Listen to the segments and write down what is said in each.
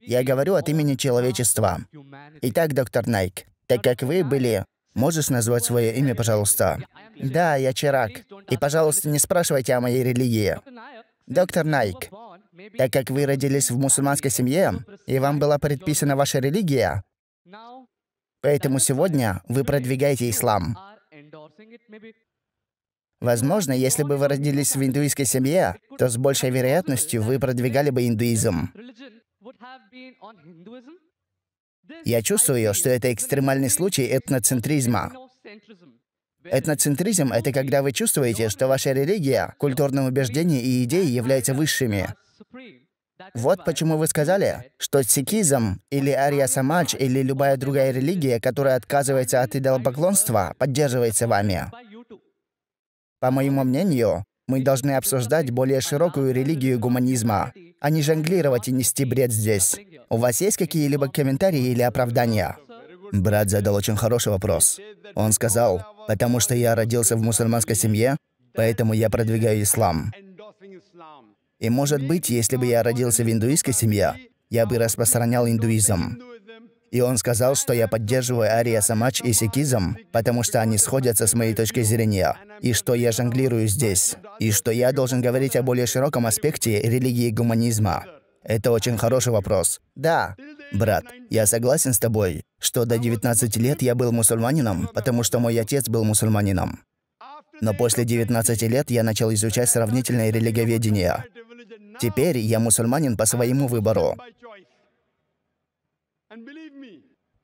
Я говорю от имени человечества. Итак, доктор Найк, так как вы были... Можешь назвать свое имя, пожалуйста? Да, я Чирак. И, пожалуйста, не спрашивайте о моей религии. Доктор Найк, так как вы родились в мусульманской семье, и вам была предписана ваша религия, поэтому сегодня вы продвигаете ислам. Возможно, если бы вы родились в индуистской семье, то с большей вероятностью вы продвигали бы индуизм. Я чувствую, что это экстремальный случай этноцентризма. Этноцентризм — это когда вы чувствуете, что ваша религия, культурные убеждения и идеи являются высшими. Вот почему вы сказали, что сикизм или ария самадж или любая другая религия, которая отказывается от идолопоклонства, поддерживается вами. По моему мнению, мы должны обсуждать более широкую религию гуманизма а не жонглировать и нести бред здесь. У вас есть какие-либо комментарии или оправдания? Брат задал очень хороший вопрос. Он сказал, потому что я родился в мусульманской семье, поэтому я продвигаю ислам. И может быть, если бы я родился в индуистской семье, я бы распространял индуизм. И он сказал, что я поддерживаю Ария Самач и сикизм, потому что они сходятся с моей точки зрения, и что я жонглирую здесь, и что я должен говорить о более широком аспекте религии гуманизма. Это очень хороший вопрос. Да, брат, я согласен с тобой, что до 19 лет я был мусульманином, потому что мой отец был мусульманином. Но после 19 лет я начал изучать сравнительное религоведение. Теперь я мусульманин по своему выбору.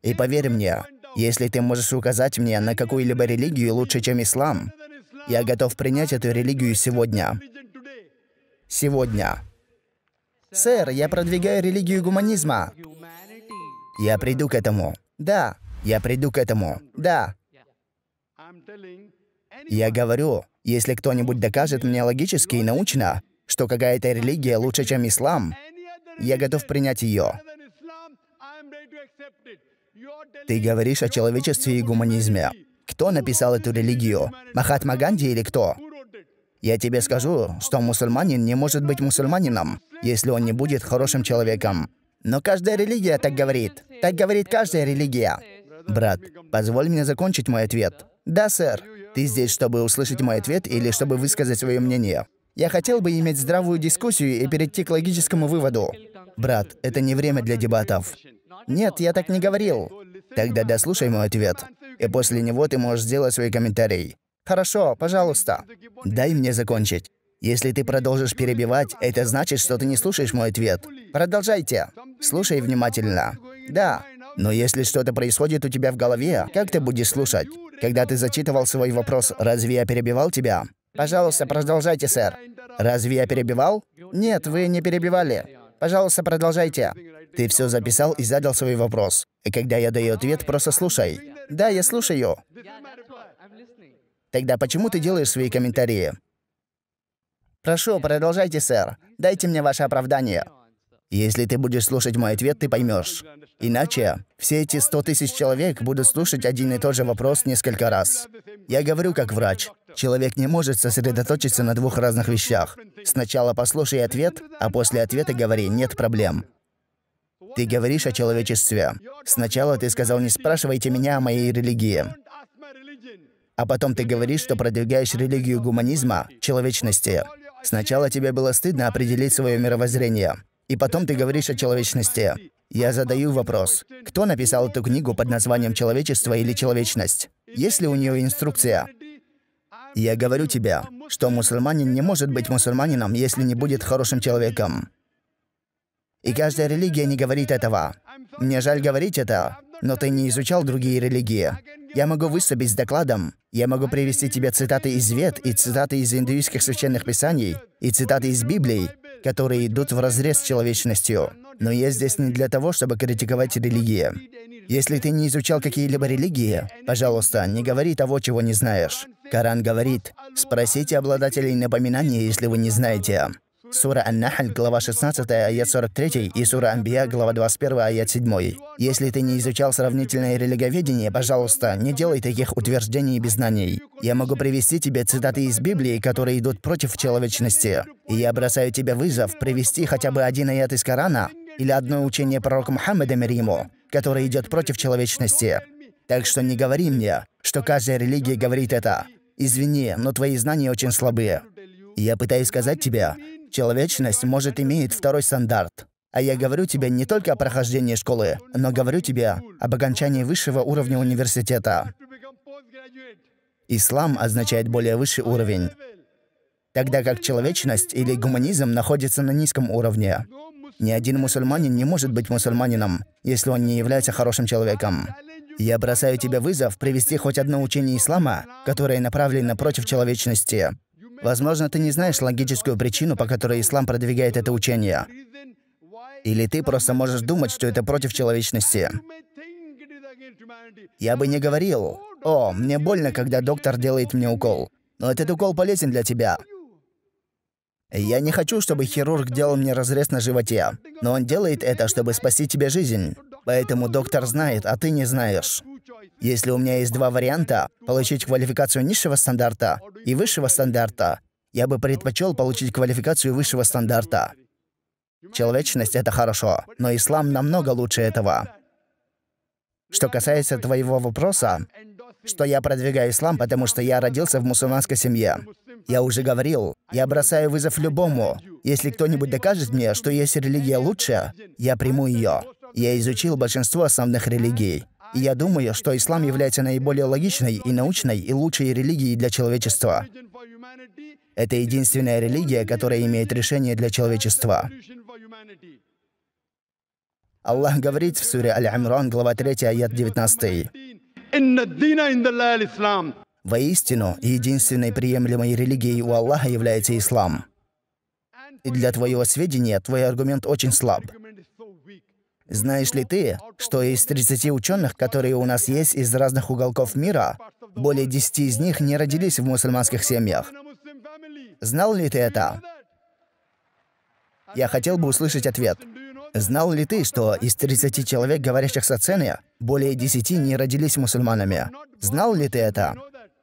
И поверь мне, если ты можешь указать мне на какую-либо религию лучше, чем ислам, я готов принять эту религию сегодня. Сегодня. Сэр, я продвигаю религию гуманизма. Я приду к этому. Да, я приду к этому. Да. Я говорю, если кто-нибудь докажет мне логически и научно, что какая-то религия лучше, чем ислам, я готов принять ее. Ты говоришь о человечестве и гуманизме. Кто написал эту религию? Махатма Ганди или кто? Я тебе скажу, что мусульманин не может быть мусульманином, если он не будет хорошим человеком. Но каждая религия так говорит. Так говорит каждая религия. Брат, позволь мне закончить мой ответ. Да, сэр. Ты здесь, чтобы услышать мой ответ или чтобы высказать свое мнение. Я хотел бы иметь здравую дискуссию и перейти к логическому выводу. Брат, это не время для дебатов. Нет, я так не говорил. Тогда дослушай мой ответ, и после него ты можешь сделать свой комментарий. Хорошо, пожалуйста. Дай мне закончить. Если ты продолжишь перебивать, это значит, что ты не слушаешь мой ответ. Продолжайте. Слушай внимательно. Да. Но если что-то происходит у тебя в голове, как ты будешь слушать? Когда ты зачитывал свой вопрос, разве я перебивал тебя? Пожалуйста, продолжайте, сэр. Разве я перебивал? Нет, вы не перебивали. Пожалуйста, продолжайте. Ты все записал и задал свой вопрос. И когда я даю ответ, просто слушай. Да, я слушаю. Тогда почему ты делаешь свои комментарии? Прошу, продолжайте, сэр. Дайте мне ваше оправдание. Если ты будешь слушать мой ответ, ты поймешь. Иначе все эти 100 тысяч человек будут слушать один и тот же вопрос несколько раз. Я говорю как врач. Человек не может сосредоточиться на двух разных вещах. Сначала послушай ответ, а после ответа говори «нет проблем». Ты говоришь о человечестве. Сначала ты сказал, не спрашивайте меня о моей религии. А потом ты говоришь, что продвигаешь религию гуманизма, человечности. Сначала тебе было стыдно определить свое мировоззрение. И потом ты говоришь о человечности. Я задаю вопрос. Кто написал эту книгу под названием «Человечество» или «Человечность»? Есть ли у нее инструкция? Я говорю тебе, что мусульманин не может быть мусульманином, если не будет хорошим человеком. И каждая религия не говорит этого. Мне жаль говорить это, но ты не изучал другие религии. Я могу выступить с докладом. Я могу привести тебе цитаты из Вет и цитаты из индуистских священных писаний и цитаты из Библии, которые идут в разрез с человечностью. Но я здесь не для того, чтобы критиковать религии. Если ты не изучал какие-либо религии, пожалуйста, не говори того, чего не знаешь. Коран говорит, спросите обладателей напоминания, если вы не знаете. Сура Ан-Нахль, глава 16, аят 43, и Сура Анбия, глава 21, аят 7. Если ты не изучал сравнительное религоведение, пожалуйста, не делай таких утверждений без знаний. Я могу привести тебе цитаты из Библии, которые идут против человечности. И я бросаю тебе вызов привести хотя бы один аят из Корана или одно учение пророка Мухаммеда мир ему, которое идет против человечности. Так что не говори мне, что каждая религия говорит это. Извини, но твои знания очень слабые. Я пытаюсь сказать тебе, Человечность, может, имеет второй стандарт. А я говорю тебе не только о прохождении школы, но говорю тебе об окончании высшего уровня университета. Ислам означает более высший уровень, тогда как человечность или гуманизм находится на низком уровне. Ни один мусульманин не может быть мусульманином, если он не является хорошим человеком. Я бросаю тебе вызов привести хоть одно учение ислама, которое направлено против человечности. Возможно, ты не знаешь логическую причину, по которой ислам продвигает это учение. Или ты просто можешь думать, что это против человечности. Я бы не говорил, «О, мне больно, когда доктор делает мне укол». Но этот укол полезен для тебя. Я не хочу, чтобы хирург делал мне разрез на животе, но он делает это, чтобы спасти тебе жизнь. Поэтому доктор знает, а ты не знаешь. Если у меня есть два варианта — получить квалификацию низшего стандарта и высшего стандарта, я бы предпочел получить квалификацию высшего стандарта. Человечность — это хорошо, но ислам намного лучше этого. Что касается твоего вопроса, что я продвигаю ислам, потому что я родился в мусульманской семье. Я уже говорил, я бросаю вызов любому. Если кто-нибудь докажет мне, что есть религия лучше, я приму ее. Я изучил большинство основных религий. И я думаю, что ислам является наиболее логичной и научной и лучшей религией для человечества. Это единственная религия, которая имеет решение для человечества. Аллах говорит в суре Аль-Амран, глава 3, аят 19. Воистину, единственной приемлемой религией у Аллаха является ислам. И для твоего сведения, твой аргумент очень слаб. Знаешь ли ты, что из 30 ученых, которые у нас есть из разных уголков мира, более 10 из них не родились в мусульманских семьях? Знал ли ты это? Я хотел бы услышать ответ. Знал ли ты, что из 30 человек, говорящих с оцены, более 10 не родились мусульманами? Знал ли ты это?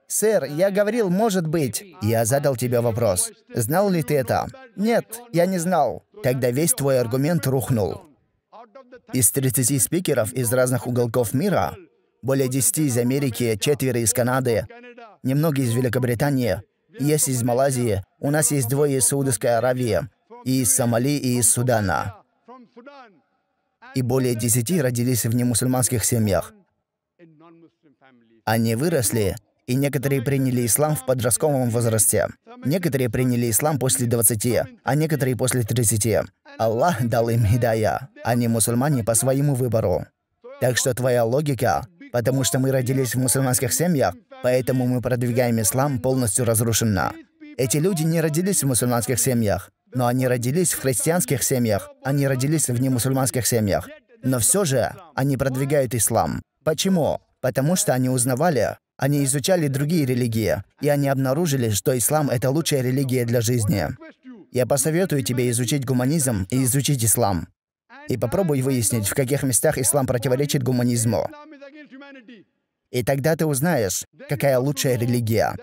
«Сэр, я говорил, может быть». Я задал тебе вопрос. «Знал ли ты это?» «Нет, я не знал». Тогда весь твой аргумент рухнул. Из 30 спикеров из разных уголков мира, более 10 из Америки, четверо из Канады, немного из Великобритании, есть из Малайзии, у нас есть двое из Саудовской Аравии, и из Сомали, и из Судана. И более 10 родились в немусульманских семьях. Они выросли и некоторые приняли ислам в подростковом возрасте. Некоторые приняли ислам после 20, а некоторые после 30. Аллах дал им хидая, а не мусульмане по своему выбору. Так что твоя логика, потому что мы родились в мусульманских семьях, поэтому мы продвигаем ислам, полностью разрушена. Эти люди не родились в мусульманских семьях, но они родились в христианских семьях, они родились в немусульманских семьях. Но все же они продвигают ислам. Почему? Потому что они узнавали, они изучали другие религии, и они обнаружили, что ислам — это лучшая религия для жизни. Я посоветую тебе изучить гуманизм и изучить ислам. И попробуй выяснить, в каких местах ислам противоречит гуманизму. И тогда ты узнаешь, какая лучшая религия.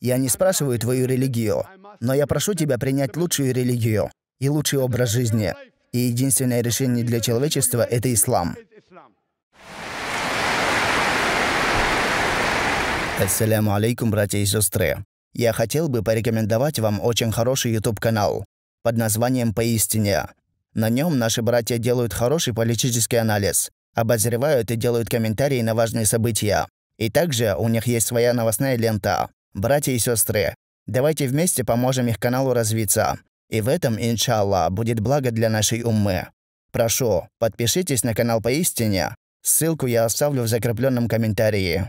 Я не спрашиваю твою религию, но я прошу тебя принять лучшую религию и лучший образ жизни. И единственное решение для человечества — это ислам. Ассаляму алейкум, братья и сестры. Я хотел бы порекомендовать вам очень хороший YouTube-канал под названием «Поистине». На нем наши братья делают хороший политический анализ, обозревают и делают комментарии на важные события. И также у них есть своя новостная лента. Братья и сестры, давайте вместе поможем их каналу развиться. И в этом, иншалла, будет благо для нашей уммы. Прошу, подпишитесь на канал «Поистине». Ссылку я оставлю в закрепленном комментарии.